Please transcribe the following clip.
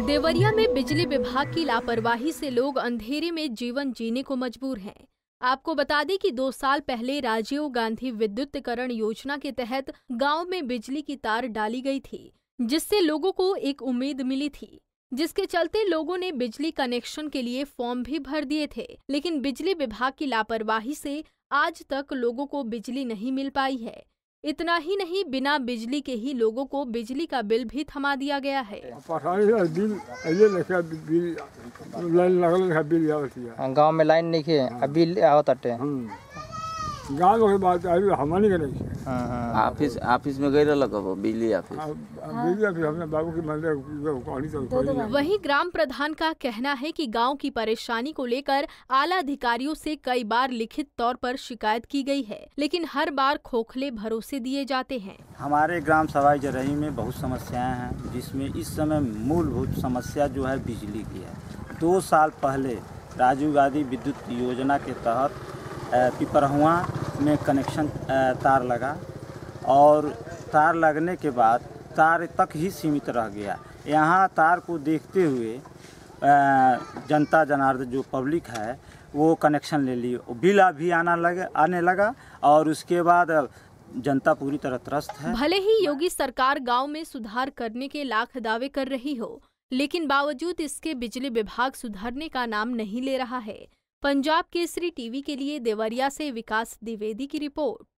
देवरिया में बिजली विभाग की लापरवाही से लोग अंधेरे में जीवन जीने को मजबूर हैं आपको बता दें कि दो साल पहले राजीव गांधी विद्युतकरण योजना के तहत गांव में बिजली की तार डाली गई थी जिससे लोगों को एक उम्मीद मिली थी जिसके चलते लोगों ने बिजली कनेक्शन के लिए फॉर्म भी भर दिए थे लेकिन बिजली विभाग की लापरवाही से आज तक लोगों को बिजली नहीं मिल पाई है इतना ही नहीं बिना बिजली के ही लोगों को बिजली का बिल भी थमा दिया गया है हाँ, गाँव में लाइन नहीं है हाँ। अभी वही के बात आई हाँ, हाँ, हाँ। ऑफिस ऑफिस में कब बिजली ऑफिस बिजली ऑफिस हमने बाबू की मंदिर तो तो, तो ग्राम प्रधान का कहना है कि गांव की परेशानी को लेकर आला अधिकारियों से कई बार लिखित तौर पर शिकायत की गई है लेकिन हर बार खोखले भरोसे दिए जाते हैं हमारे ग्राम सवाई जरही में बहुत समस्याएं हैं जिसमें इस समय मूलभूत समस्या जो है बिजली की है दो साल पहले राजीव गांधी विद्युत योजना के तहत पिपरहुआ में कनेक्शन तार लगा और तार लगने के बाद तार तक ही सीमित रह गया यहाँ तार को देखते हुए जनता जनार्दन जो पब्लिक है वो कनेक्शन ले ली बिल अभी आना लगे आने लगा और उसके बाद जनता पूरी तरह त्रस्त है भले ही योगी सरकार गांव में सुधार करने के लाख दावे कर रही हो लेकिन बावजूद इसके बिजली विभाग सुधारने का नाम नहीं ले रहा है पंजाब केसरी टीवी के लिए देवरिया से विकास द्विवेदी की रिपोर्ट